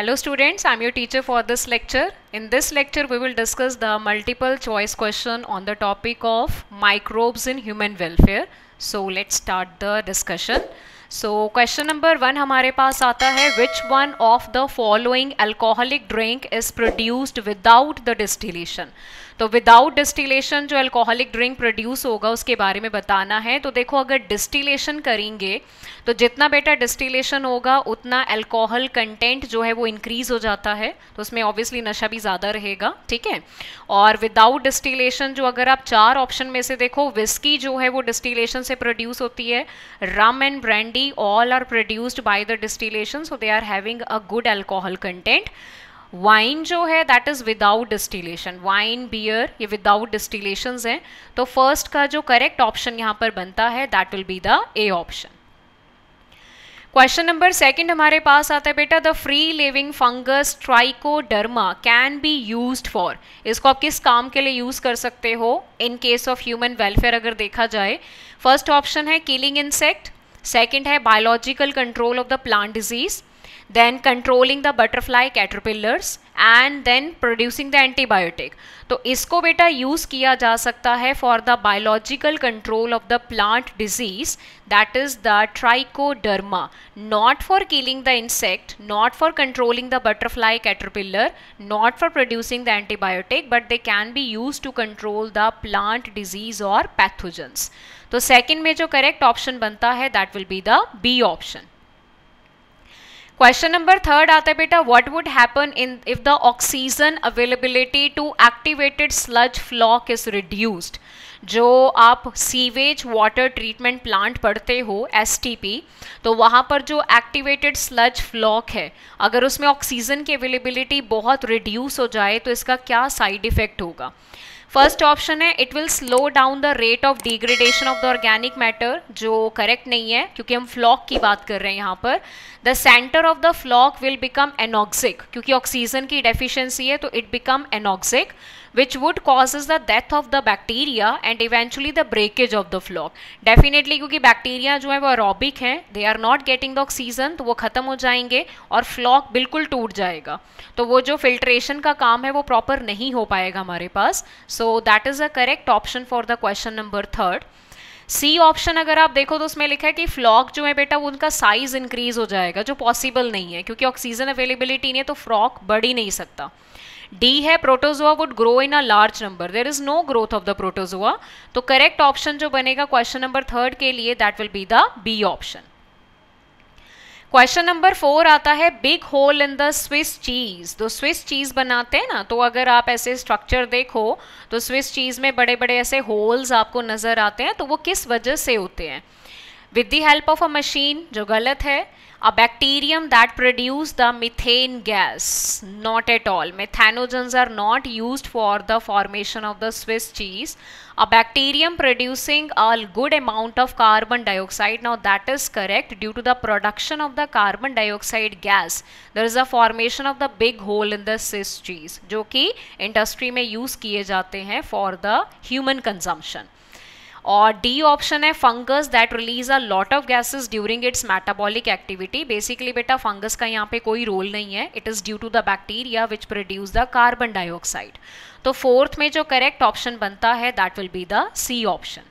Hello students, I am your teacher for this lecture. In this lecture, we will discuss the multiple choice question on the topic of microbes in human welfare. So let's start the discussion. So, question number one, हमारे पास आता है which one of the following alcoholic drink is produced without the distillation? तो without distillation जो alcoholic drink produce होगा उसके बारे में बताना है तो देखो अगर डिस्टिलेशन करेंगे तो जितना बेटा डिस्टिलेशन होगा उतना अल्कोहल कंटेंट जो है वो इंक्रीज हो जाता है तो उसमें ऑब्वियसली नशा भी ज़्यादा रहेगा ठीक है और विदाउट डिस्टिलेशन जो अगर आप चार ऑप्शन में से देखो विस्की जो है वो डिस्टिलेशन से प्रोड्यूस होती है rum and brandy all are produced by the distillation so they are having a good alcohol content wine जो है that is without distillation wine beer ये विदाउट डिस्टिलेशन है तो फर्स्ट का जो करेक्ट ऑप्शन यहां पर बनता है that will be the A option question number second हमारे पास आता है बेटा the free living fungus Trichoderma can be used for इसको आप किस काम के लिए यूज़ कर सकते हो in case of human welfare अगर देखा जाए फर्स्ट ऑप्शन है किलिंग इंसेक्ट सेकंड है biological control of the plant disease then controlling the butterfly caterpillars and then producing the antibiotic तो इसको बेटा यूज़ किया जा सकता है for the biological control of the plant disease that is the Trichoderma not for killing the insect not for controlling the butterfly caterpillar not for producing the antibiotic but they can be use to control the plant disease और pathogens तो second में जो correct option बनता है that will be the B option question number third आता है बेटा what would happen in if the oxygen availability to activated sludge floc is reduced जो आप सीवेज वाटर ट्रीटमेंट प्लांट पढ़ते हो एस तो वहाँ पर जो एक्टिवेटेड स्लज फ्लॉक है अगर उसमें ऑक्सीजन की अवेलेबिलिटी बहुत रिड्यूस हो जाए तो इसका क्या साइड इफ़ेक्ट होगा फर्स्ट ऑप्शन है it will slow down the rate of degradation of the organic matter जो करेक्ट नहीं है क्योंकि हम फ्लॉक की बात कर रहे हैं यहाँ पर the centre of the floc will become anoxic क्योंकि ऑक्सीजन की डेफिशिएंसी है तो it become anoxic which would causes the death of the bacteria and eventually the breakage of the flock definitely क्योंकि बैक्टीरिया जो है वो aerobic hain they are not getting the oxygen to वो ख़त्म हो जाएंगे और फ्लॉक बिल्कुल टूट जाएगा तो वो जो फिल्ट्रेशन का काम है वो प्रॉपर नहीं हो पाएगा हमारे पास so that is a correct option for the question number third C option अगर आप देखो तो उसमें लिखा है कि फ्लॉक जो है बेटा उनका साइज इंक्रीज हो जाएगा जो पॉसिबल नहीं है क्योंकि ऑक्सीजन अवेलेबिलिटी नहीं है तो फ्रॉक बढ़ ही नहीं सकता डी है protozoa would grow in a large number there is no growth of the protozoa तो करेक्ट ऑप्शन जो बनेगा क्वेश्चन नंबर थर्ड के लिए that will be the B option question number four आता है big hole in the Swiss cheese तो Swiss चीज़ बनाते हैं ना तो अगर आप ऐसे स्ट्रक्चर देखो तो स्विस चीज़ में बड़े बड़े ऐसे होल्स आपको नज़र आते हैं तो वो किस वजह से होते हैं with the help of a machine जो गलत है a bacterium that produce the methane gas not at all methanogens are not used for the formation of the swiss cheese a bacterium producing a good amount of carbon dioxide now that is correct due to the production of the carbon dioxide gas there is a formation of the big hole in the swiss cheese जो कि industry में use किए जाते हैं for the human consumption और D option है fungus that release a lot of gases during its metabolic activity basically बेटा fungus का यहाँ पे कोई रोल नहीं है it is due to the bacteria which produce the carbon dioxide तो फोर्थ में जो करेक्ट ऑप्शन बनता है that will be the C option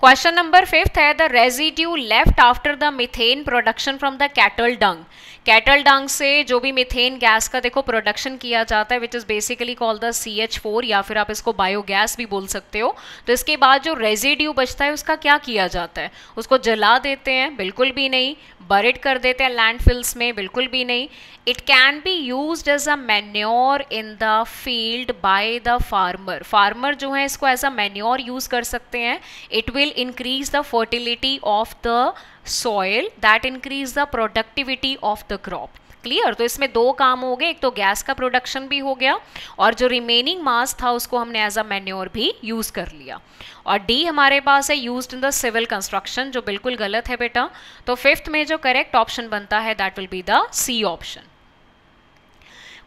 question number fifth है the residue left after the methane production from the cattle dung cattle dung से जो भी methane gas का देखो प्रोडक्शन किया जाता है which is basically call the C H four या फिर आप इसको बायोगैस भी बोल सकते हो तो इसके बाद जो रेजिड्यू बचता है उसका क्या किया जाता है उसको जला देते हैं बिल्कुल भी नहीं बरिड कर देते हैं लैंडफिल्स में बिल्कुल भी नहीं it can be use as a manure in the field by the farmer farmer जो है इसको एज अ मैन्योर यूज कर सकते हैं it will increase the fertility of the soil that increase the productivity of the crop clear तो इसमें दो काम हो गए एक तो गैस का प्रोडक्शन भी हो गया और जो रिमेनिंग मास था उसको हमने एज अ मेन्योर भी यूज़ कर लिया और डी हमारे पास है use in the civil construction जो बिल्कुल गलत है बेटा तो फिफ्थ में जो करेक्ट ऑप्शन बनता है that will be the C option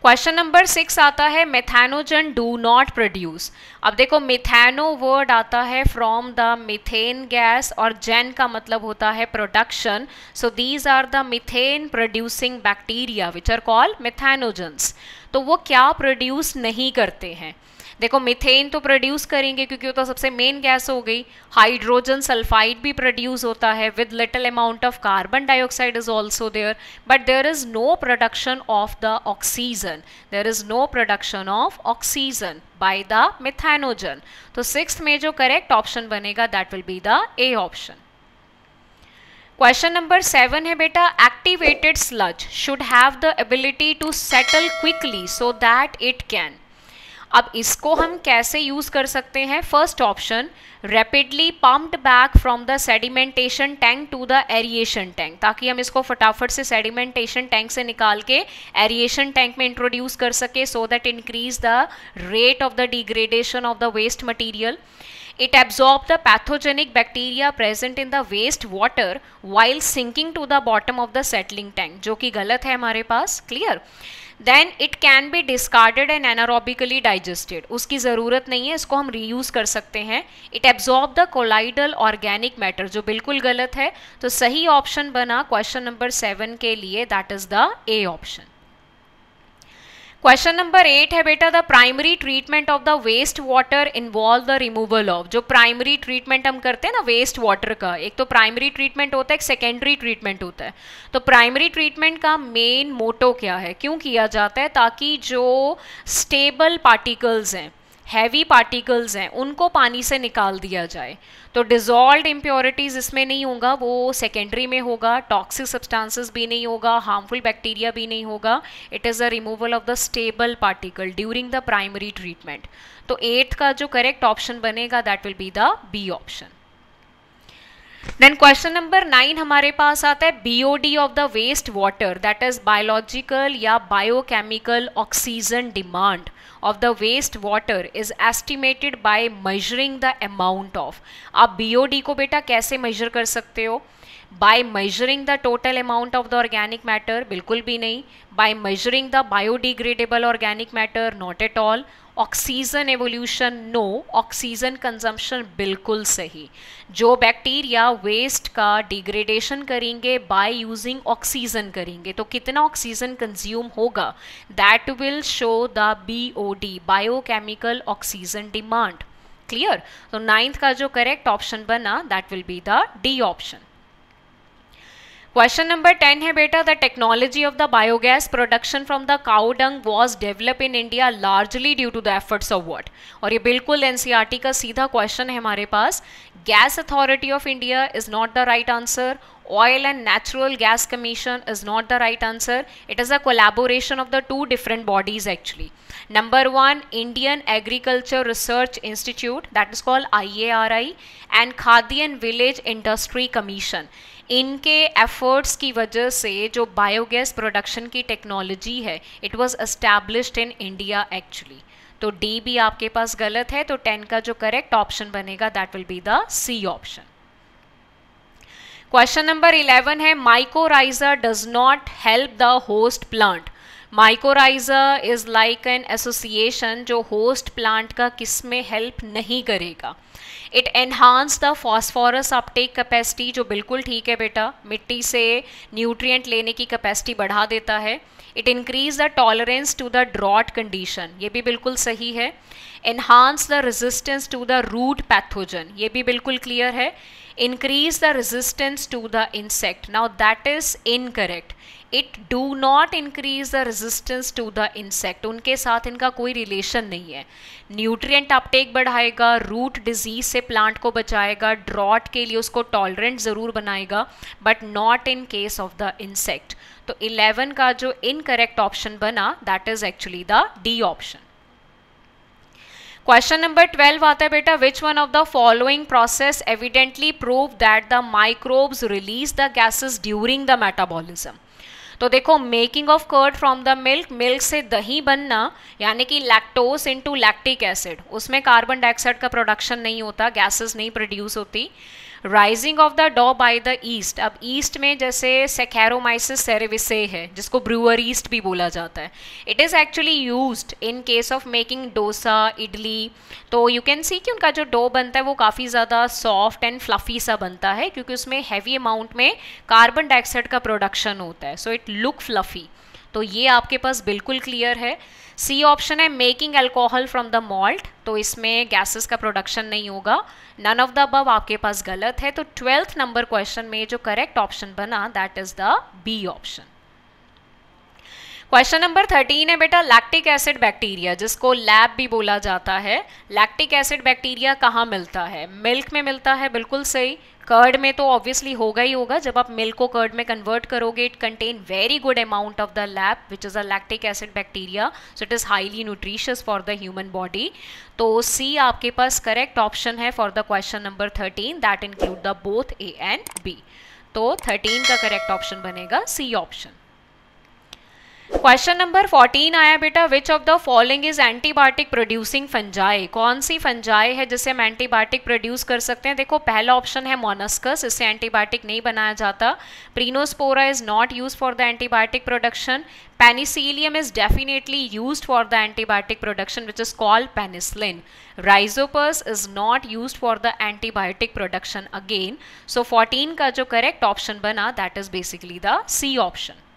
question number six आता है मेथेनोजन डू नॉट प्रोड्यूस अब देखो मिथेनो वर्ड आता है फ्रॉम द मिथेन गैस और जेन का मतलब होता है production so these are the methane producing bacteria which are called methanogens तो वो क्या प्रोड्यूस नहीं करते हैं देखो मिथेन तो प्रोड्यूस करेंगे क्योंकि वो तो सबसे मेन गैस हो गई हाइड्रोजन सल्फाइड भी प्रोड्यूस होता है with little amount of carbon dioxide is also there but there is no production of the oxygen there is no production of oxygen by the methanogen तो six में जो correct option बनेगा that will be the A option question number seven है बेटा activated sludge should have the ability to settle quickly so that it can अब इसको हम कैसे यूज़ कर सकते हैं first option rapidly pumped back from the sedimentation tank to the aeration tank ताकि हम इसको फटाफट से सेडिमेंटेशन टैंक से निकाल के एरिएशन टैंक में इंट्रोड्यूस कर सके so that increase the rate of the degradation of the waste material it absorb the pathogenic bacteria present in the waste water while sinking to the bottom of the settling tank जो कि गलत है हमारे पास clear then it can be discarded and anaerobically digested उसकी ज़रूरत नहीं है इसको हम रीयूज़ कर सकते हैं it absorb the colloidal organic matter जो बिल्कुल गलत है तो सही ऑप्शन बना क्वेश्चन नंबर सेवन के लिए that is the A option question number eight है बेटा the primary treatment of the waste water involve the removal of जो प्राइमरी ट्रीटमेंट हम करते हैं ना वेस्ट वाटर का एक तो प्राइमरी ट्रीटमेंट होता है एक सेकेंडरी ट्रीटमेंट होता है तो प्राइमरी ट्रीटमेंट का मेन मोटो क्या है क्यों किया जाता है ताकि जो स्टेबल पार्टिकल्स हैं हैवी पार्टिकल्स हैं उनको पानी से निकाल दिया जाए तो डिजॉल्व इम्प्योरिटीज़ इसमें नहीं होगा वो सेकेंडरी में होगा टॉक्सिक सब्सटेंसेस भी नहीं होगा हार्मफुल बैक्टीरिया भी नहीं होगा it is the removal of the stable particle during the primary treatment तो एट्थ का जो करेक्ट ऑप्शन बनेगा that will be the B option then question number nine हमारे पास आता है BOD of the waste water that is biological या biochemical oxygen demand of the waste water is estimated by measuring the amount of आप BOD को बेटा कैसे measure कर सकते हो bye measuring the total amount of the organic matter बिल्कुल भी नहीं by measuring the biodegradable organic matter not at all oxygen evolution no oxygen consumption बिल्कुल सही जो बैक्टीरिया वेस्ट का डिग्रेडेशन करेंगे बाय यूजिंग ऑक्सीजन करेंगे तो कितना ऑक्सीजन कंज्यूम होगा that will show the B O D biochemical oxygen demand clear तो नाइन्थ का जो करेक्ट ऑप्शन बना that will be the D option Question number 10 hai beta, the technology of the biogas production from the cow dung was developed in India largely due to the efforts of what? Aur ye bilkul NCRT ka seedha question hai hamare Gas Authority of India is not the right answer. Oil and Natural Gas Commission is not the right answer. It is a collaboration of the two different bodies actually. Number 1 Indian Agriculture Research Institute, that is called IARI, and khadian Village Industry Commission. इनके efforts की वजह से जो biogas production की technology है it was established in India actually तो D भी आपके पास गलत है तो टेन का जो करेक्ट ऑप्शन बनेगा that will be the C option question number eleven है mycorrhiza does not help the host plant mycorrhiza is like an association जो होस्ट प्लांट का किस में हेल्प नहीं करेगा it enhance the phosphorus Uptake capacity जो बिल्कुल ठीक है बेटा मिट्टी से न्यूट्रिएंट लेने की कैपेसिटी बढ़ा देता है it increase the tolerance to the drought condition ये भी बिल्कुल सही है enhance the resistance to the root pathogen ये भी बिल्कुल क्लियर है increase the resistance to the insect now that is incorrect it do not increase the resistance to the insect उनके साथ इनका कोई रिलेशन नहीं है न्यूट्रिएंट अपटेक बढ़ाएगा रूट डिजीज से प्लांट को बचाएगा ड्रॉट के लिए उसको टॉलरेंट ज़रूर बनाएगा but not in case of the insect तो 11 का जो इनकरेक्ट ऑप्शन बना that is actually the D option question number twelve आता है बेटा which one of the following process evidently prove that the microbes release the gases during the metabolism तो देखो making of curd from the milk milk से दही बनना यानी कि लैक्टोस इनटू लैक्टिक एसिड उसमें कार्बन डाइऑक्साइड का प्रोडक्शन नहीं होता गैसेस नहीं प्रोड्यूस होती rising of the dough by the yeast अब ईस्ट में जैसे सेकेरोमाइसिस सेरेविसे है जिसको ब्रूअर ईस्ट भी बोला जाता है it is actually use in case of making dosa idli तो यू कैन सी कि उनका जो डो बनता है वो काफ़ी ज़्यादा सॉफ्ट एंड फ्लफ़ी सा बनता है क्योंकि उसमें हैवी अमाउंट में कार्बन डाइऑक्साइड का प्रोडक्शन होता है सो इट लुक फ्लफ़ी तो ये आपके पास बिल्कुल क्लियर है सी ऑप्शन है making alcohol from the malt तो इसमें गैसेस का प्रोडक्शन नहीं होगा नन ऑफ द अबव आपके पास गलत है तो ट्वेल्थ नंबर क्वेश्चन में जो करेक्ट ऑप्शन बना that is the B option question number thirteen है बेटा लैक्टिक एसिड बैक्टीरिया जिसको लैब भी बोला जाता है लैक्टिक एसिड बैक्टीरिया कहाँ मिलता है मिल्क में मिलता है बिल्कुल सही कर्ड में तो ऑब्वियसली होगा ही होगा जब आप मिल्क को कर्ड में कन्वर्ट करोगे it contain very good amount of the LAB which is a lactic acid bacteria so it is highly nutritious for the human body तो सी आपके पास करेक्ट ऑप्शन है for the question number thirteen that include the both A and B तो thirteen का correct option बनेगा C option question number fourteen आया बेटा which of the following is antibiotic producing fungi कौन सी फंजाई है जिसे हम एंटीबायोटिक प्रोड्यूस कर सकते हैं देखो पहला ऑप्शन है मोनस्कस इससे एंटीबायोटिक नहीं बनाया जाता Peronospora is not use for the antibiotic production Penicillium is definitely use for the antibiotic production which is called penicillin Rhizopus is not use for the antibiotic production again so fourteen का जो correct option बना that is basically the C option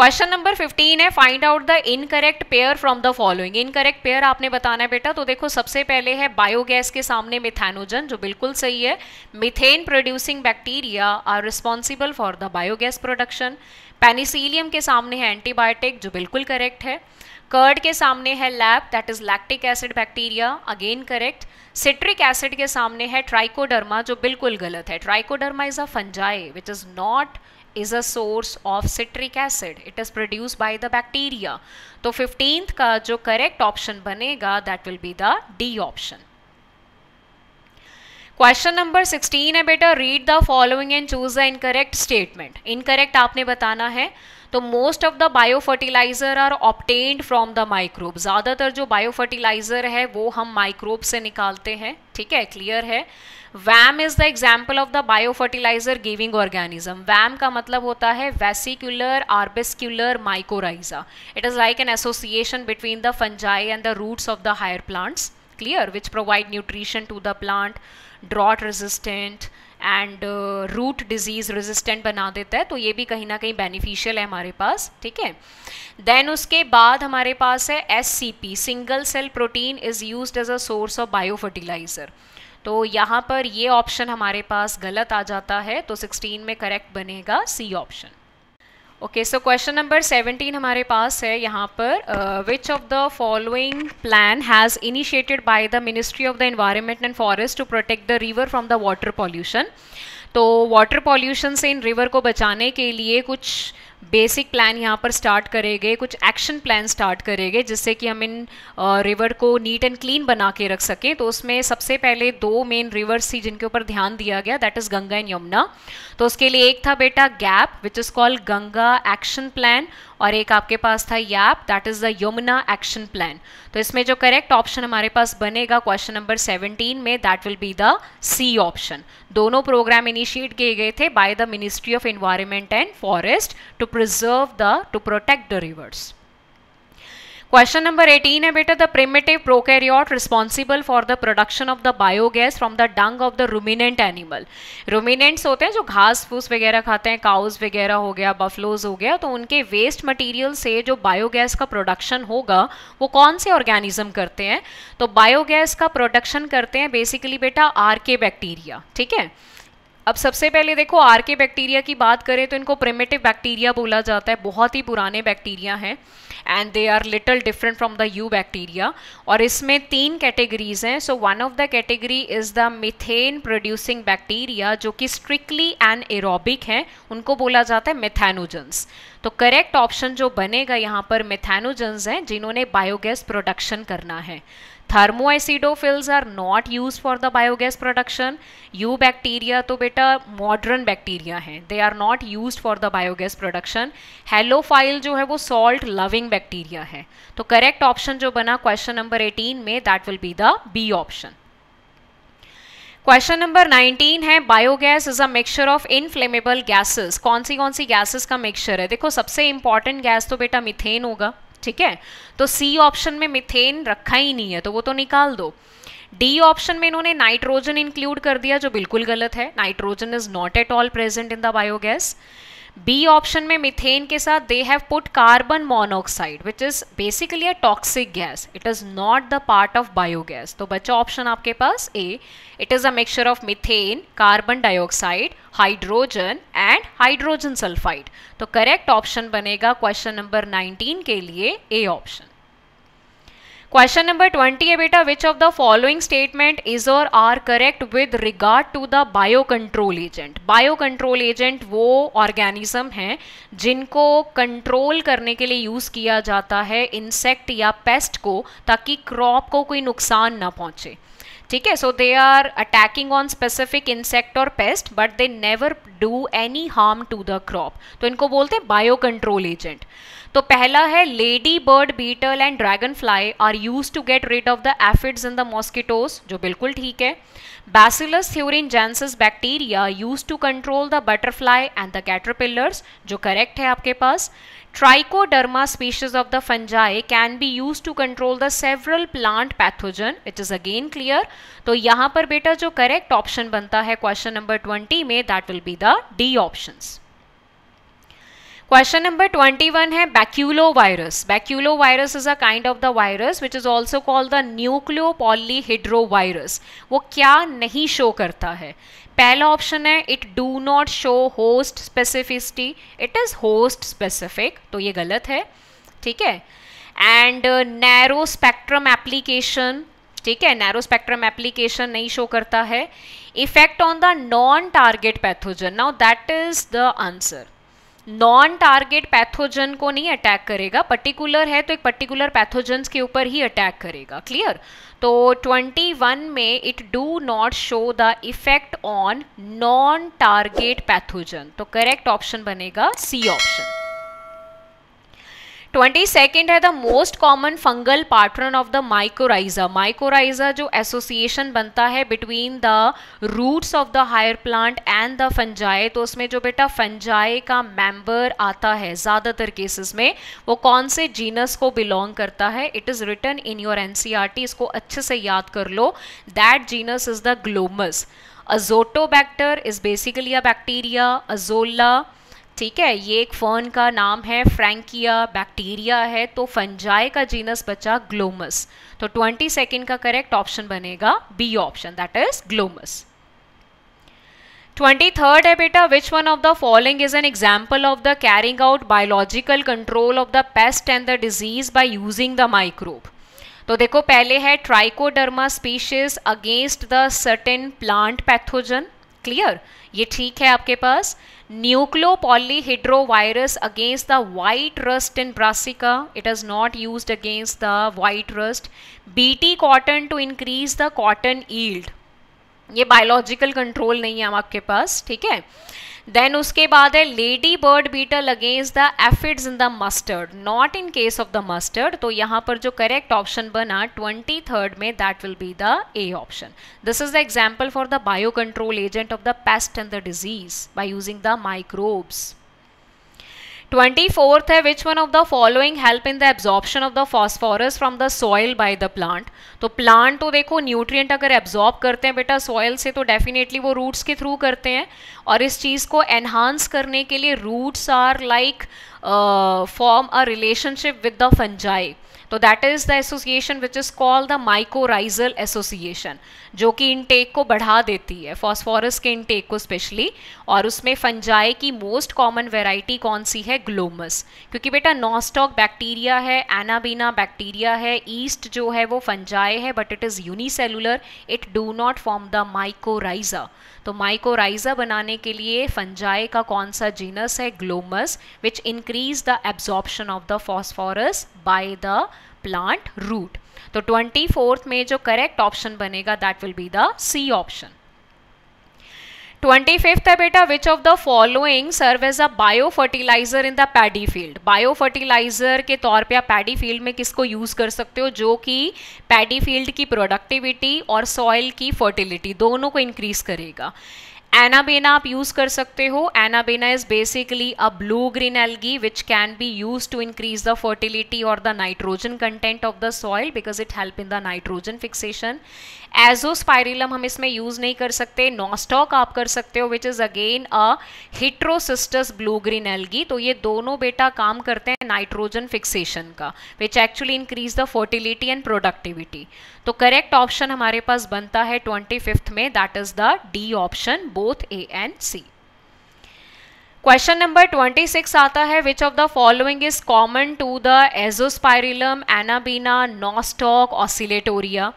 question number 15 है find out the incorrect pair from the following incorrect pair आपने बताना है बेटा तो देखो सबसे पहले है बायोगैस के सामने मिथेनोजन जो बिल्कुल सही है methane producing bacteria are responsible for the biogas production Penicillium के सामने है एंटीबायोटिक जो बिल्कुल करेक्ट है कर्ड के सामने है LAB that is lactic acid bacteria again correct citric acid के सामने है ट्राइकोडर्मा जो बिल्कुल गलत है Trichoderma is a fungi which is not is a source of citric acid it is produce by the bacteria तो फिफ्टींथ का जो करेक्ट ऑप्शन बनेगा that will be the D option question number sixteen है बेटा read the following and choose the incorrect statement incorrect आपने बताना है तो most of the bio fertiliser are obtained from the microbe ज़्यादातर जो बायो फर्टिलाइज़र है वो हम माइक्रोब से निकालते हैं ठीक है क्लियर है VAM is the example of the bio fertiliser giving organism VAM का मतलब होता है vesicular arbuscular mycorrhiza it is like an association between the fungi and the roots of the higher plants clear which provide nutrition to the plant drought resistant and root disease resistant बना देता है तो ये भी कहीं ना कहीं beneficial है हमारे पास ठीक है देन उसके बाद हमारे पास है S single cell protein is use as a source of bio fertiliser तो यहाँ पर ये ऑप्शन हमारे पास गलत आ जाता है तो 16 में करेक्ट बनेगा C option okay so question number 17 हमारे पास है यहाँ पर which of the following plan has initiated by the ministry of the environment and forest to protect the river from the water pollution तो वाटर पॉल्यूशन से इन river को बचाने के लिए कुछ uh, बेसिक प्लान यहाँ पर स्टार्ट करेंगे कुछ एक्शन प्लान स्टार्ट करेंगे जिससे कि हम इन रिवर को नीट एंड क्लीन बना के रख सकें तो उसमें सबसे पहले दो मेन रिवर्स थी जिनके ऊपर ध्यान दिया गया that is Ganga and Yamuna तो उसके लिए एक था बेटा GAP which is called Ganga action plan और एक आपके पास था YAP that is the Yamuna action plan तो इसमें जो करेक्ट ऑप्शन हमारे पास बनेगा क्वेश्चन नंबर 17 में that will be the C option दोनों प्रोग्राम इनिशिएट किए गए थे by the ministry of environment and forest to preserve the to protect the rivers. Question number 18 है बेटा the primitive prokaryote responsible for the production of the biogas from the dung of the ruminant animal ruminants होते हैं जो घास फूस वगैरह खाते हैं काउज वगैरह हो गया बफलोज हो गया तो उनके वेस्ट मटेरियल से जो बायोगैस का प्रोडक्शन होगा वो कौन से ऑर्गेनिज्म करते हैं तो बायोगैस का प्रोडक्शन करते हैं बेसिकली बेटा आर बैक्टीरिया ठीक है अब सबसे पहले देखो आर के बैक्टीरिया की बात करें तो इनको प्रिमेटिव बैक्टीरिया बोला जाता है बहुत ही पुराने बैक्टीरिया हैं and they are little different from the eubacteria और इसमें तीन कैटेगरीज हैं so one of the category is the methane producing bacteria जो कि स्ट्रिक्टली एंड एरोबिक हैं उनको बोला जाता है मिथेनोजन्स तो करेक्ट ऑप्शन जो बनेगा यहाँ पर मिथेनोजन्स हैं जिन्होंने बायोगैस प्रोडक्शन करना है thermoacidophiles are not use for the biogas production eubacteria तो बेटा मॉडर्न बैक्टीरिया हैं they are not use for the biogas production halophile जो है वो सॉल्ट लविंग बैक्टीरिया है तो करेक्ट ऑप्शन जो बना क्वेश्चन नंबर 18 में that will be the B option question number 19 है biogas is a mixture of inflammable gases कौन सी कौन सी गैसेस का मिक्सचर है देखो सबसे इंपॉर्टेंट गैस तो बेटा मिथेन होगा ठीक है तो सी ऑप्शन में मिथेन रखा ही नहीं है तो वो तो निकाल दो डी ऑप्शन में इन्होंने नाइट्रोजन इंक्लूड कर दिया जो बिल्कुल गलत है nitrogen is not at all present in the biogas B option में मिथेन के साथ they have put carbon monoxide which is basically a toxic gas it is not the part of biogas तो बचा ऑप्शन आपके पास A it is a mixture of methane carbon dioxide hydrogen and hydrogen sulphide तो correct option बनेगा question number 19 के लिए A option question number twenty है बेटा which of the following statement is और are correct with regard to the bio control agent bio control agent वो organism हैं जिनको कंट्रोल करने के लिए यूज़ किया जाता है इंसेक्ट या पेस्ट को ताकि क्रॉप को कोई नुकसान ना पहुंचे ठीक है so they are attacking on specific insect और pest but they never do any harm to the crop तो इनको बोलते हैं बायो कंट्रोल एजेंट तो पहला है lady bird beetle and dragonfly are use to get rid of the aphids in the mosquitoes जो बिल्कुल ठीक है Bacillus Bacillus thuringiensis bacteria use to control the butterfly and the caterpillars जो correct है आपके पास Trichoderma species of the fungi can be use to control the several plant pathogen it is again clear तो यहाँ पर बेटा जो correct option बनता है क्वेश्चन नंबर ट्वेंटी में that will be the D option number twenty 21 है virus is a kind of the virus which is also is the nucleo the virus वो क्या नहीं शो करता है पहला ऑप्शन है it do not show host specificity it is host specific तो ये गलत है ठीक है एंड नैरो स्पेक्ट्रम एप्लीकेशन ठीक है नैरो स्पेक्ट्रम एप्लीकेशन नहीं शो करता है effect on the non target pathogen now that is the answer non target pathogen को नहीं अटैक करेगा पर्टिकुलर है तो एक पर्टिकुलर पैथोजन्स के ऊपर ही अटैक करेगा क्लियर तो 21 में it do not show the effect on non target pathogen तो करेक्ट ऑप्शन बनेगा सी ऑप्शन ट्वेंटी सेकेंड है the most common fungal partner of the mycorrhiza mycorrhiza जो एसोसिएशन बनता है between the roots of the higher plant and the fungi तो उसमें जो बेटा फंजाए का मेंबर आता है ज़्यादातर केसेस में वो कौन से जीनस को बिलोंग करता है it is written in your N इसको अच्छे से याद कर लो that genus is the Glomus Azotobacter is basically a bacteria Azolla ठीक है ये एक फर्न का नाम है फ्रेंकिया बैक्टीरिया है तो फंजाई का जीनस बचा ग्लोमस तो ट्वेंटी सेकेंड का करेक्ट ऑप्शन बनेगा B option that is Glomus twenty third है बेटा which one of the following is an example of the carrying out biological control of the pest and the disease by using the microbe तो देखो पहले है Trichoderma species against the certain plant pathogen clear ये ठीक है आपके पास nucleopolyhedrovirus against the white rust in Brassica it is not use against the white rust BT cotton to increase the cotton yield ये बायोलॉजिकल कंट्रोल नहीं है हम आपके पास ठीक है देन उसके बाद है lady bird beetle against the aphids in the mustard not in case of the mustard तो यहाँ पर जो करेक्ट ऑप्शन बना ट्वेंटी थर्ड में that will be the A option this is the example for the bio control agent of the pest and the disease by using the microbes twenty fourth है which one of the following help in the absorption of the phosphorus from the soil by the plant तो plant तो देखो nutrient अगर absorb करते हैं बेटा soil से तो डेफिनेटली वो रूट्स के थ्रू करते हैं और इस चीज़ को एनहांस करने के लिए roots are like form a relationship with the fungi तो that is the association which is called the mycorrhizal association जो कि इनटेक को बढ़ा देती है फॉस्फोरस के इनटेक को स्पेशली और उसमें फंजाई की मोस्ट कॉमन वेराइटी कौन सी है ग्लोमस क्योंकि बेटा नॉस्टॉक बैक्टीरिया है एनाबीना बैक्टीरिया है ईस्ट जो है वो फंजाई है but it is unicellular it do not form the mycorrhiza तो माइकोराइजा बनाने के लिए फंजाई का कौन सा जीनस है Glomus which increase the absorption of the phosphorus by the plant root तो ट्वेंटी फोर्थ में जो करेक्ट ऑप्शन बनेगा that will be the C option twenty fifth है बेटा which of the following serve as a bio fertilizer in the paddy field bio fertilizer के तौर पे आप पैडी फील्ड में किसको यूज़ कर सकते हो जो कि पैडी फील्ड की प्रोडक्टिविटी और सॉइल की फर्टिलिटी दोनों को इंक्रीज करेगा एनाबेना आप यूज़ कर सकते हो Anabaena is basically a blue green algae which can be use to increase the fertility और the nitrogen content of the soil because it help in the nitrogen fixation Azospirillum हम इसमें use नहीं कर सकते nostoc आप कर सकते हो which is again a heterocysts blue green algae तो ये दोनों बेटा काम करते हैं नाइट्रोजन फिक्सेशन का which actually increase the fertility and productivity तो करेक्ट ऑप्शन हमारे पास बनता है ट्वेंटी में that is the D option both A and C question number 26 आता है which of the following is common to the Azospirillum Anabaena Nostoc Oscillatoria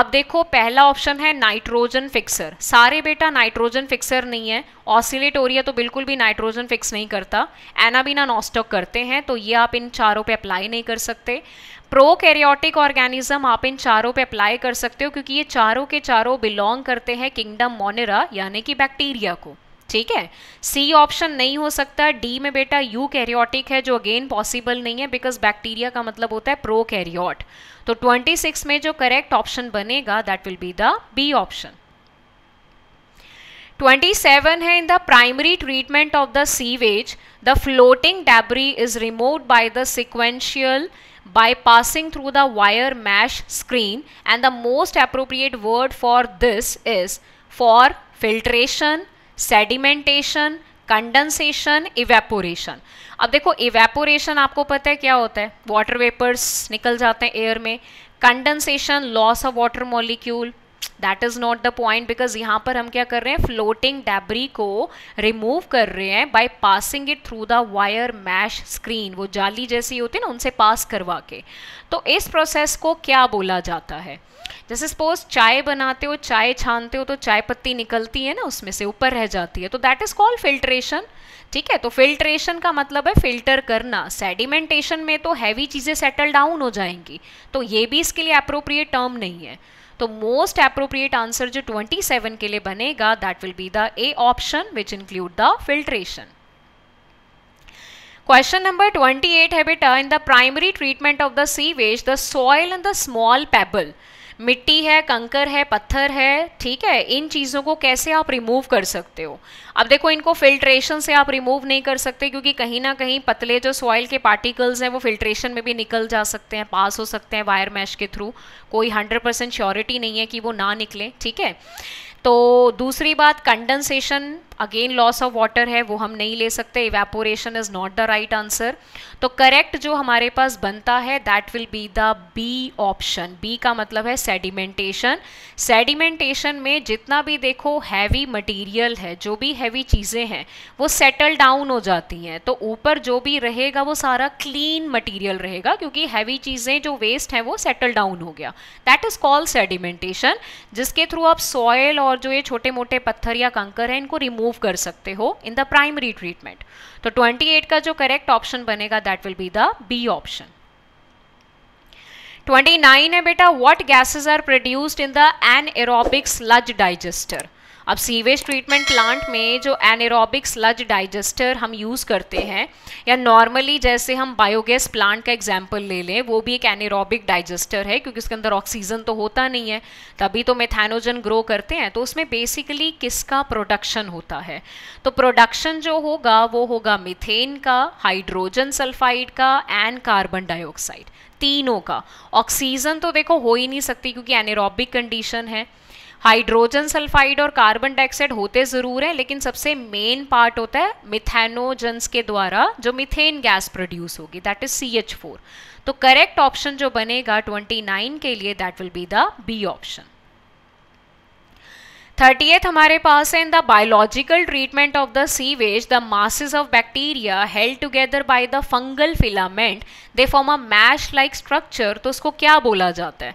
अब देखो पहला ऑप्शन है नाइट्रोजन फिक्सर सारे बेटा नाइट्रोजन फिक्सर नहीं है ऑसिलेटोरिया तो बिल्कुल भी नाइट्रोजन फिक्स नहीं करता एनाबीना नॉस्टॉक करते हैं तो ये आप इन चारों पे अप्लाई नहीं कर सकते प्रो कैरियोटिक ऑर्गेनिज्म आप इन चारों पे अप्लाई कर सकते हो क्योंकि ये चारों के चारों बिलोंग करते हैं किंगडम मोनेरा यानी कि बैक्टीरिया को ठीक है सी ऑप्शन नहीं हो सकता डी में बेटा यू कैरियोटिक है जो अगेन पॉसिबल नहीं है बिकॉज बैक्टीरिया का मतलब होता है प्रो कैरियोट तो 26 में जो करेक्ट ऑप्शन बनेगा that will be the B option 27 है in the primary treatment of the sewage the floating debris is remove by the sequential by passing through the wire mesh screen and the most appropriate word for this is for filtration sedimentation condensation evaporation अब देखो evaporation आपको पता है क्या होता है water vapours निकल जाते हैं एयर में condensation loss of water molecule that is not the point because यहाँ पर हम क्या कर रहे हैं फ्लोटिंग डेबरी को रिमूव कर रहे हैं by passing it through the wire mesh screen वो जाली जैसी होती है ना उनसे पास करवा के तो इस प्रोसेस को क्या बोला जाता है जैसे सपोज चाय बनाते हो चाय छानते हो तो चाय पत्ती निकलती है ना उसमें से ऊपर रह जाती है तो दैट इज़ कॉल्ड फिल्ट्रेशन ठीक है तो फिल्ट्रेशन का मतलब है फिल्टर करना सेडिमेंटेशन में तो हैवी चीज़ें सेटल डाउन हो जाएंगी तो ये भी इसके लिए अप्रोप्रिएट टर्म नहीं है तो मोस्ट अप्रोप्रिएट आंसर जो 27 के लिए बनेगा that will be the A option which include the filtration question number 28 है Habita in the primary treatment of the sewage the soil and the small pebble मिट्टी है कंकर है पत्थर है ठीक है इन चीज़ों को कैसे आप रिमूव कर सकते हो अब देखो इनको फिल्ट्रेशन से आप रिमूव नहीं कर सकते क्योंकि कहीं ना कहीं पतले जो सॉइल के पार्टिकल्स हैं वो फिल्ट्रेशन में भी निकल जा सकते हैं पास हो सकते हैं वायर मैश के थ्रू कोई हंड्रेड परसेंट श्योरिटी नहीं है कि वो ना निकले ठीक है तो दूसरी बात condensation again loss of water है वो हम नहीं ले सकते evaporation is not the right answer तो करेक्ट जो हमारे पास बनता है that will be the B option B का मतलब है सेडिमेंटेशन सेडिमेंटेशन में जितना भी देखो हैवी मटेरियल है जो भी हैवी चीज़ें हैं वो सेटल डाउन हो जाती हैं तो ऊपर जो भी रहेगा वो सारा क्लीन मटीरियल रहेगा क्योंकि हैवी चीज़ें जो वेस्ट हैं वो सेटल डाउन हो गया दैट इज़ कॉल्ड सेडिमेंटेशन जिसके थ्रू आप सॉयल और जो ये छोटे मोटे पत्थर या कंकर हैं इनको रिमूव रिमूव कर सकते हो इन द प्राइमरी ट्रीटमेंट तो 28 का जो करेक्ट ऑप्शन बनेगा that will be the B option 29 है बेटा what gases are produced in the anaerobic sludge digester अब सीवेज ट्रीटमेंट प्लांट में जो एनेरोबिक स्लज डाइजेस्टर हम यूज़ करते हैं या नॉर्मली जैसे हम बायोगैस प्लांट का एग्जाम्पल ले लें वो भी एक एनेरोबिक डाइजेस्टर है क्योंकि उसके अंदर ऑक्सीजन तो होता नहीं है तभी तो मेथेनोजन ग्रो करते हैं तो उसमें बेसिकली किसका प्रोडक्शन होता है तो प्रोडक्शन जो होगा वो होगा मिथेन का हाइड्रोजन सल्फाइड का एंड कार्बन डाइऑक्साइड तीनों का ऑक्सीजन तो देखो हो ही नहीं सकती क्योंकि एनेरोबिक कंडीशन है हाइड्रोजन सल्फाइड और कार्बन डाइऑक्साइड होते ज़रूर हैं लेकिन सबसे मेन पार्ट होता है मिथेनोजन्स के द्वारा जो मिथेन गैस प्रोड्यूस होगी that is C H four तो करेक्ट ऑप्शन जो बनेगा ट्वेंटी नाइन के लिए that will be the B option thirtieth हमारे पास है in the biological treatment of the sewage the masses of bacteria held together by the fungal filament they form a mesh like structure तो उसको क्या बोला जाता है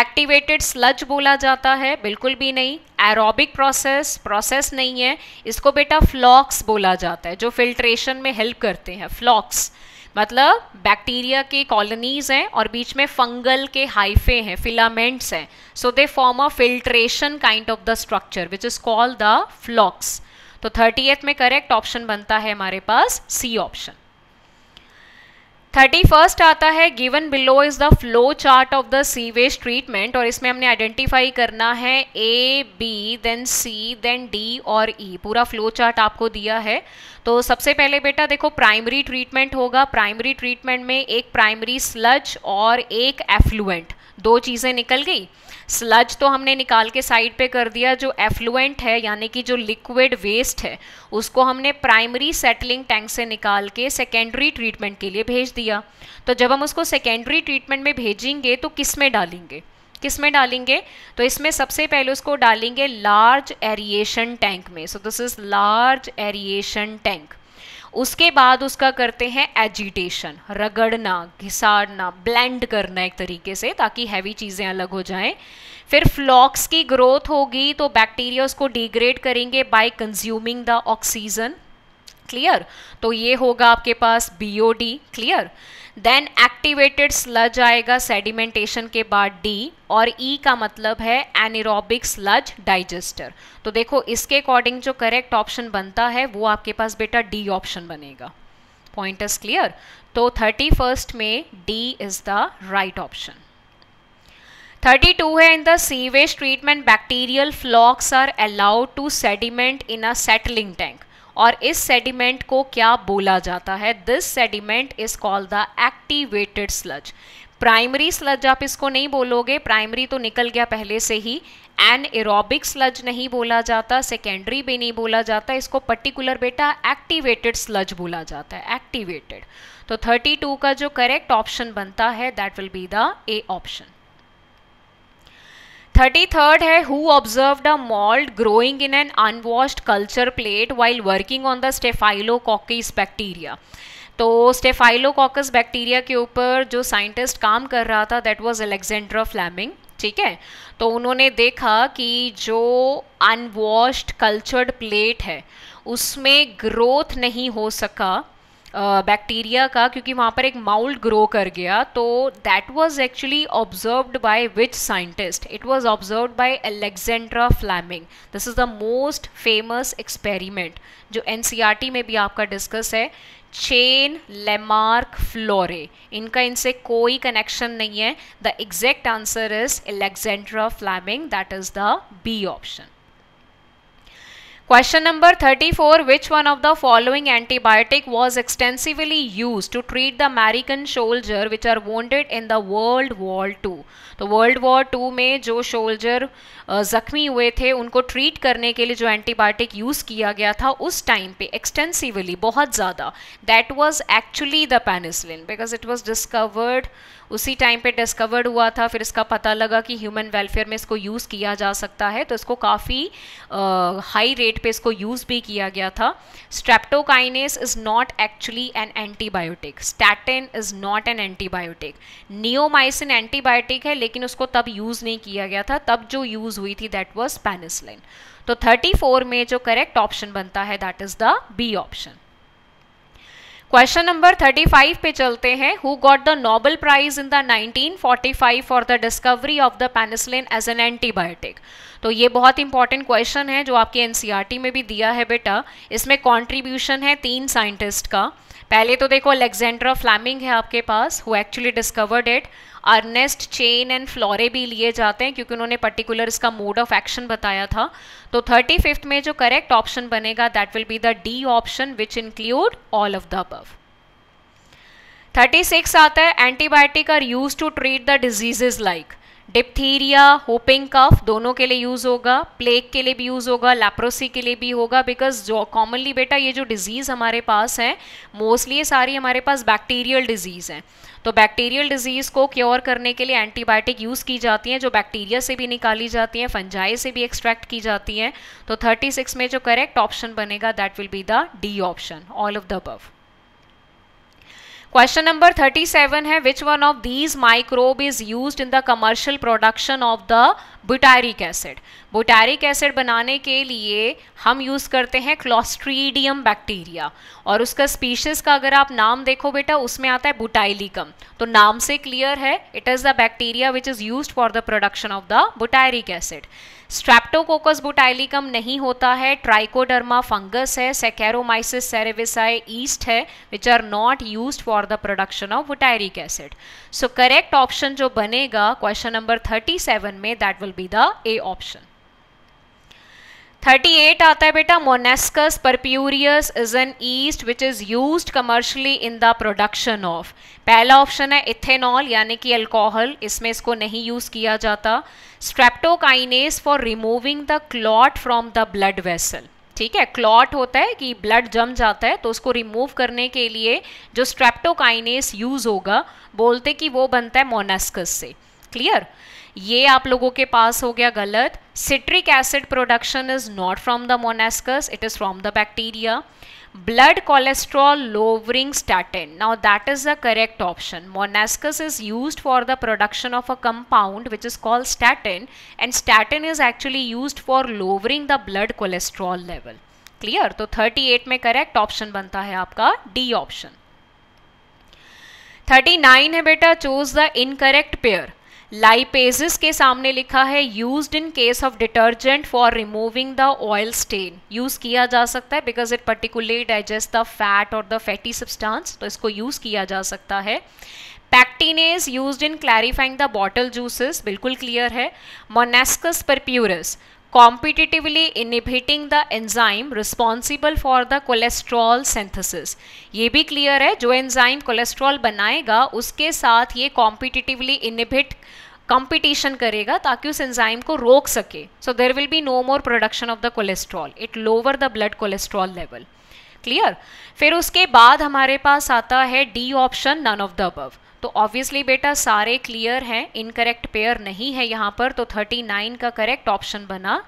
activated sludge बोला जाता है बिल्कुल भी नहीं एरोबिक प्रोसेस प्रोसेस नहीं है इसको बेटा फ्लॉक्स बोला जाता है जो फिल्ट्रेशन में हेल्प करते हैं फ्लॉक्स मतलब बैक्टीरिया के कॉलोनीज हैं और बीच में फंगल के हाइफे हैं फिलामेंट्स हैं so they form a filtration kind of the structure which is called the flocs तो थर्टी में करेक्ट ऑप्शन बनता है हमारे पास सी ऑप्शन थर्टी फर्स्ट आता है given below is the flow chart of the sewage treatment और इसमें हमने आइडेंटिफाई करना है A B then C then D और ई e. पूरा फ्लो चार्ट आपको दिया है तो सबसे पहले बेटा देखो प्राइमरी ट्रीटमेंट होगा प्राइमरी ट्रीटमेंट में एक प्राइमरी स्लज और एक एफ्लुएंट दो चीज़ें निकल गई स्लज तो हमने निकाल के साइड पे कर दिया जो एफ्लुएंट है यानी कि जो लिक्विड वेस्ट है उसको हमने प्राइमरी सेटलिंग टैंक से निकाल के सेकेंडरी ट्रीटमेंट के लिए भेज दिया तो जब हम उसको सेकेंडरी ट्रीटमेंट में भेजेंगे तो किस में डालेंगे किस में डालेंगे तो इसमें सबसे पहले उसको डालेंगे लार्ज एरिएशन टैंक में so this is large aeration tank उसके बाद उसका करते हैं एजिटेशन रगड़ना घिसाड़ना ब्लेंड करना एक तरीके से ताकि हैवी चीज़ें अलग हो जाएं फिर फ्लॉक्स की ग्रोथ होगी तो बैक्टीरिया उसको डिग्रेड करेंगे by consuming the oxygen clear तो ये होगा आपके पास B clear then activated sludge आएगा सेडिमेंटेशन के बाद डी और ई e का मतलब है एनिरोबिक स्लज डाइजेस्टर तो देखो इसके अकॉर्डिंग जो करेक्ट ऑप्शन बनता है वो आपके पास बेटा डी ऑप्शन बनेगा पॉइंट इज क्लियर तो थर्टी फर्स्ट में D is the right option 32 है in the sewage treatment bacterial flocs are allowed to sediment in a settling tank और इस सेडिमेंट को क्या बोला जाता है this sediment is called the activated sludge primary sludge आप इसको नहीं बोलोगे प्राइमरी तो निकल गया पहले से ही एन एरोबिक स्लज नहीं बोला जाता सेकेंडरी भी नहीं बोला जाता इसको पर्टिकुलर बेटा एक्टिवेटेड स्लज बोला जाता है एक्टिवेटेड तो 32 का जो करेक्ट ऑप्शन बनता है that will be the A option thirty third है who observe a mould growing in an unwashed culture plate while working on the Staphylococcus bacteria तो स्टेफाइलोकॉकस बैक्टीरिया के ऊपर जो साइंटिस्ट काम कर रहा था दैट वॉज़ एलेक्जेंड्रा फ्लैमिंग ठीक है तो उन्होंने देखा कि जो अनवॉश्ड कल्चर्ड प्लेट है उसमें ग्रोथ नहीं हो सका बैक्टीरिया का क्योंकि वहाँ पर एक माउल्ड ग्रो कर गया तो that was actually observed by which scientist it was observed by Alexander Fleming this is the most famous experiment जो एन e में भी आपका डिस्कस है चेन लेमार्क फ्लोरे इनका इनसे कोई कनेक्शन नहीं है the exact answer is Alexander Fleming that is the B option Question number 34 Which one of the following antibiotic was extensively used to treat the American soldier which are wounded in the World War II? तो World War two में जो soldier ज़ख्मी हुए थे उनको treat करने के लिए जो एंटीबायोटिक यूज़ किया गया था उस टाइम पे एक्सटेंसिवली बहुत ज़्यादा that was actually the penicillin because it was discovered उसी टाइम पे डिस्कवर्ड हुआ था फिर इसका पता लगा कि ह्यूमन वेलफेयर में इसको यूज़ किया जा सकता है तो इसको काफ़ी हाई रेट पे इसको यूज़ भी किया गया था streptokinase is not actually an antibiotic statin is not an antibiotic neomycin antibiotic है लेकिन उसको तब यूज़ नहीं किया गया था तब जो यूज़ हुई थी दैट वॉज पेनिसलिन तो 34 में जो करेक्ट ऑप्शन बनता है that is the B option question number 35 पे चलते हैं who got the Nobel prize in the 1945 for the discovery of the penicillin as an antibiotic तो ये बहुत इंपॉर्टेंट क्वेश्चन है जो आपके एनसीईआरटी e में भी दिया है बेटा इसमें कॉन्ट्रीब्यूशन है तीन साइंटिस्ट का पहले तो देखो अलेक्जेंड्रा फ्लैमिंग है आपके पास who actually discovered it Ernest Chain and Florey भी लिए जाते हैं क्योंकि उन्होंने पर्टिकुलर इसका मोड ऑफ एक्शन बताया था तो थर्टी फिफ्थ में जो करेक्ट ऑप्शन बनेगा that will be the D option which include all of the above thirty six आता है antibiotic are use to treat the diseases like diphtheria whooping cough दोनों के लिए यूज़ होगा प्लेग के लिए भी यूज़ होगा लेप्रोसी के लिए भी होगा बिकॉज जो कॉमनली बेटा ये जो डिजीज़ हमारे पास है मोस्टली ये सारी हमारे पास बैक्टीरियल डिजीज़ है तो बैक्टीरियल डिजीज़ को क्योर करने के लिए एंटीबायोटिक यूज़ की जाती हैं जो बैक्टीरिया से भी निकाली जाती हैं फंजाई से भी एक्सट्रैक्ट की जाती हैं तो सिक्स में जो करेक्ट ऑप्शन बनेगा that will be the D option all of the above Question number 37 है which one of these microbe is used in the commercial production of the butyric acid butyric acid बनाने के लिए हम use करते हैं Clostridium bacteria और उसका species का अगर आप नाम देखो बेटा उसमें आता है बुटाइलिकम तो नाम से क्लियर है it is the bacteria which is use for the production of the butyric acid Streptococcus butylicum नहीं होता है ट्राइकोडर्मा फंगस है सेकेरोमाइसिस सेरेविसाई ईस्ट है which are not use for the production of butyric acid so correct option जो बनेगा question number thirty seven में that will be the A option. 38 आता है बेटा Monascus purpureus is an yeast which is use commercially in the production of पहला option है ethanol यानी कि अल्कोहल इसमें इसको नहीं यूज़ किया जाता streptokinase for removing the clot from the blood vessel ठीक है क्लॉट होता है कि ब्लड जम जाता है तो उसको रिमूव करने के लिए जो स्ट्रेप्टोकाइनेस यूज़ होगा बोलते कि वो बनता है मोनेस्कस से क्लियर ये आप लोगों के पास हो गया गलत citric acid production is not from the Monascus it is from the bacteria blood cholesterol lowering statin now that is the correct option Monascus is use for the production of a compound which is called statin and statin is actually use for lowering the blood cholesterol level clear तो 38 में correct option बनता है आपका D option 39 है बेटा choose the incorrect pair lipases के सामने लिखा है use in case of detergent for removing the oil stain use किया जा सकता है because it particularly digest the fat और द फैटी सब्सटेंस तो इसको यूज किया जा सकता है pectinase use in clarifying the bottle juices बिल्कुल क्लियर है Monascus purpureus competitively inhibiting the enzyme responsible for the cholesterol synthesis ये भी क्लियर है जो एंजाइम कोलेस्ट्रॉल बनाएगा उसके साथ ये कॉम्पिटिटिवली इनिबिट कंपटीशन करेगा ताकि उस एंजाइम को रोक सके so there will be no more production of the cholesterol it lower the blood cholesterol level clear फिर उसके बाद हमारे पास आता है D option none of the above तो ऑब्वियसली बेटा सारे क्लियर हैं इनकरेक्ट पेयर नहीं है यहाँ पर तो 39 का करेक्ट ऑप्शन बना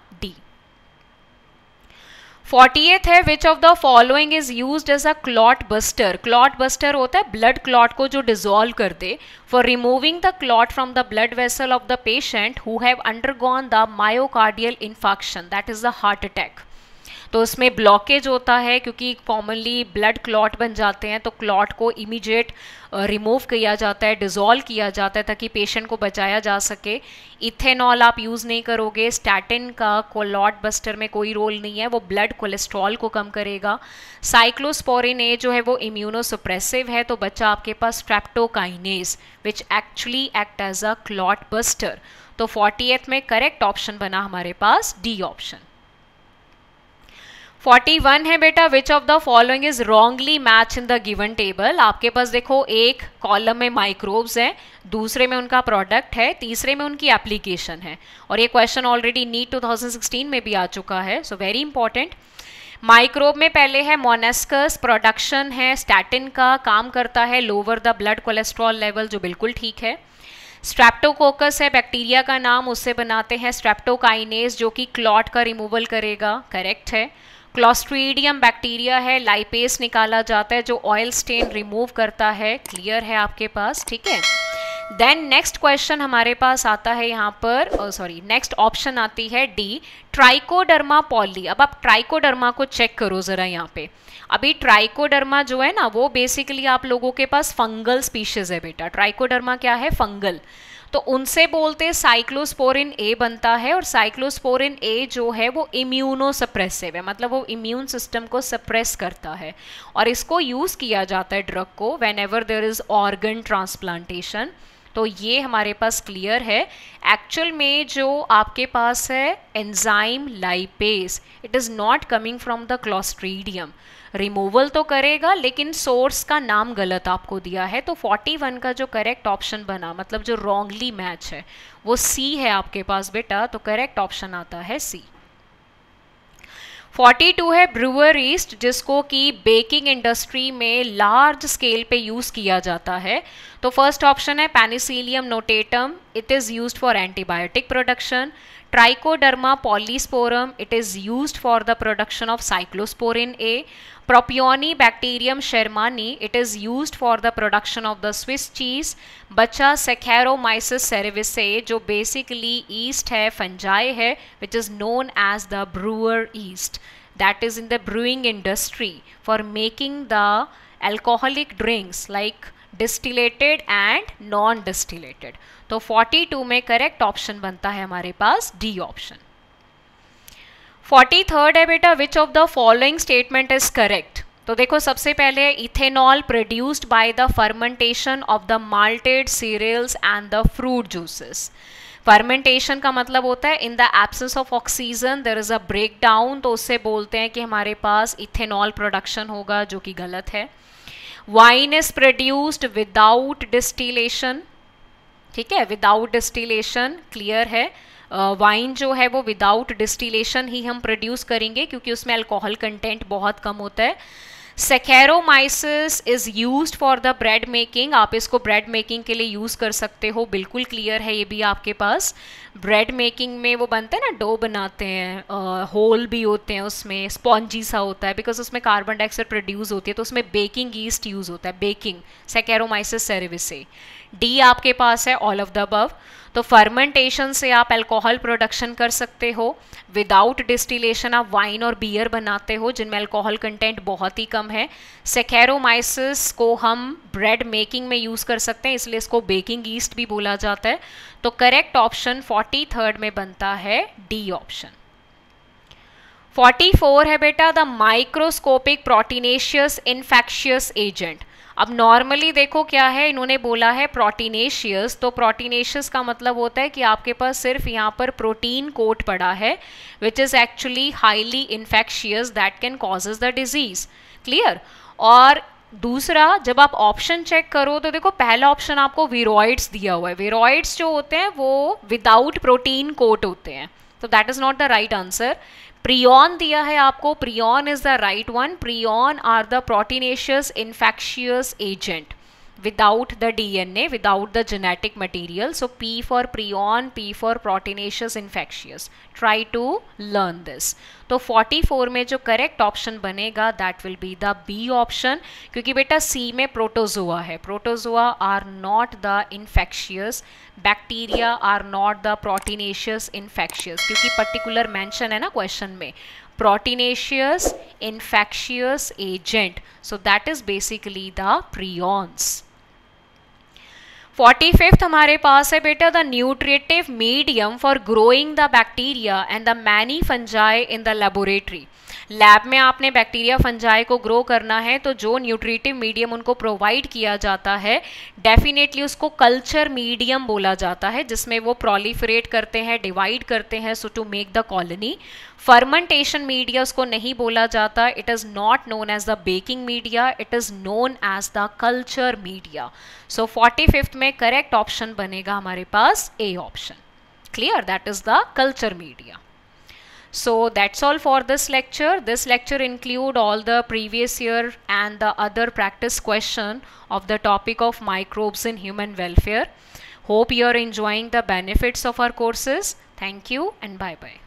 फोर्टी एथ है which of the following is use as a clot buster clot buster होता है ब्लड क्लॉट को जो डिजोल्व कर दे for removing the clot from the blood vessel of the patient who have undergone the myocardial infarction that is the heart attack तो उसमें blockage होता है क्योंकि कॉमनली ब्लड क्लॉट बन जाते हैं तो क्लॉट को इमीडिएट रिमूव किया जाता है डिज़ोल्व किया जाता है ताकि पेशेंट को बचाया जा सके इथेनॉल आप यूज़ नहीं करोगे स्टैटिन का कोलॉट बस्टर में कोई रोल नहीं है वो ब्लड कोलेस्ट्रॉल को कम करेगा साइक्लोस्पोरिन ए जो है वो इम्यूनोसप्रेसिव है तो बच्चा आपके पास streptokinase which actually act as a clot buster तो फोर्टी में करेक्ट ऑप्शन बना हमारे पास डी ऑप्शन फोर्टी वन है बेटा which of the following is wrongly match in the given table आपके पास देखो एक कॉलम में माइक्रोब्स हैं दूसरे में उनका प्रोडक्ट है तीसरे में उनकी एप्लीकेशन है और ये क्वेश्चन ऑलरेडी नीट 2016 में भी आ चुका है सो वेरी इंपॉर्टेंट माइक्रोब में पहले है मोनेस्कस प्रोडक्शन है स्टैटिन का काम करता है lower the blood cholesterol level जो बिल्कुल ठीक है स्ट्रैप्टोकोकस है बैक्टीरिया का नाम उससे बनाते हैं स्ट्रैप्टोकाइनेस जो कि क्लॉट का रिमूवल करेगा करेक्ट है क्लॉस्ट्रीडियम बैक्टीरिया है लाइपेस निकाला जाता है जो ऑयल स्टेन रिमूव करता है क्लियर है आपके पास ठीक है देन नेक्स्ट क्वेश्चन हमारे पास आता है यहाँ पर सॉरी नेक्स्ट ऑप्शन आती है डी ट्राइकोडर्मा पॉली अब आप ट्राइकोडर्मा को चेक करो ज़रा यहाँ पे अभी ट्राइकोडर्मा जो है ना वो बेसिकली आप लोगों के पास फंगल स्पीशीज़ है बेटा ट्राइकोडर्मा क्या है फंगल तो उनसे बोलते साइक्लोस्पोरिन ए बनता है और साइक्लोस्पोरिन ए जो है वो इम्यूनो सप्रेसिव है मतलब वो इम्यून सिस्टम को सप्रेस करता है और इसको यूज़ किया जाता है ड्रग को whenever there is organ transplantation तो ये हमारे पास क्लियर है एक्चुअल में जो आपके पास है enzyme lipase it is not coming from the Clostridium removal तो करेगा लेकिन सोर्स का नाम गलत आपको दिया है तो 41 का जो करेक्ट ऑप्शन बना मतलब जो रॉन्गली मैच है वो सी है आपके पास बेटा तो करेक्ट ऑप्शन आता है सी 42 है ब्रूअर ईस्ट जिसको कि बेकिंग इंडस्ट्री में लार्ज स्केल पे यूज़ किया जाता है तो फर्स्ट ऑप्शन है Penicillium notatum it is used for antibiotic production Trichoderma polysporum it is used for the production of cyclosporin A Propionibacterium shermani, it is used for the production of the Swiss cheese. बचा Saccharomyces cerevisiae जो basically yeast है fungi है which is known as the brewer yeast. That is in the brewing industry for making the alcoholic drinks like distillated and non distillated तो 42 में correct option बनता है हमारे पास डी ऑप्शन फोर्टी थर्ड है बेटा which of the following statement is correct तो देखो सबसे पहले ethanol produced by the fermentation of the malted cereals and the fruit juices fermentation का मतलब होता है in the absence of oxygen there is a break down तो उससे बोलते हैं कि हमारे पास इथेनॉल प्रोडक्शन होगा जो कि गलत है wine is produced without distillation ठीक है विदाउट डिस्टिलेशन क्लियर है वाइन जो है वो विदाउट डिस्टिलेशन ही हम प्रोड्यूस करेंगे क्योंकि उसमें अल्कोहल कंटेंट बहुत कम होता है Saccharomyces is use for the bread making आप इसको ब्रेड मेकिंग के लिए यूज़ कर सकते हो बिल्कुल क्लियर है ये भी आपके पास ब्रेड मेकिंग में वो बनते हैं ना डो बनाते हैं होल भी होते हैं उसमें स्पॉन्जी सा होता है बिकॉज उसमें कार्बन डाइऑक्साइड प्रोड्यूस होती है तो उसमें बेकिंग ईस्ट यूज़ होता है बेकिंग सेकेरोमाइसिस से डी आपके पास है ऑल ऑफ द अबव तो फर्मेंटेशन से आप अल्कोहल प्रोडक्शन कर सकते हो विदाउट डिस्टिलेशन आप वाइन और बियर बनाते हो जिनमें अल्कोहल कंटेंट बहुत ही कम है सेकेरोमाइसिस को हम ब्रेड मेकिंग में यूज़ कर सकते हैं इसलिए इसको बेकिंग ईस्ट भी बोला जाता है तो करेक्ट ऑप्शन फोर्टी थर्ड में बनता है डी ऑप्शन 44 है बेटा the microscopic proteinaceous infectious agent अब नॉर्मली देखो क्या है इन्होंने बोला है प्रोटीनेशियस तो प्रोटीनेशियस का मतलब होता है कि आपके पास सिर्फ यहाँ पर प्रोटीन कोट पड़ा है which is actually highly infectious that can causes the disease clear और दूसरा जब आप ऑप्शन चेक करो तो देखो पहला ऑप्शन आपको वीरोइड्स दिया हुआ है वीरोइड्स जो होते हैं वो विदाउट प्रोटीन कोट होते हैं तो that is not the right answer prion दिया है आपको prion is the right one prion are the proteinaceous infectious agent without the DNA, without the genetic material. So P for prion, P for proteinaceous infectious. Try to learn this. So 44 में जो correct option बनेगा, that will be the B option. क्योंकि बेटा C में protozoa है. Protozoa are not the infectious. Bacteria are not the proteinaceous infectious. क्योंकि particular mention है ना question में. Proteinaceous infectious agent. So that is basically the prions. Forty fifth हमारे पास है बेटा the nutritive medium for growing the bacteria and the many fungi in the laboratory lab में आपने बैक्टीरिया फंजाए को ग्रो करना है तो जो न्यूट्रिटिव मीडियम उनको प्रोवाइड किया जाता है डेफिनेटली उसको कल्चर मीडियम बोला जाता है जिसमें वो प्रोलीफरेट करते हैं डिवाइड करते हैं so to make the colony fermentation media उसको नहीं बोला जाता it is not known as the baking media it is known as the culture media so forty fifth में करेक्ट ऑप्शन बनेगा हमारे पास A option clear that is the culture media So that's all for this lecture. This lecture include all the previous year and the other practice question of the topic of microbes in human welfare. Hope you are enjoying the benefits of our courses. Thank you and bye-bye.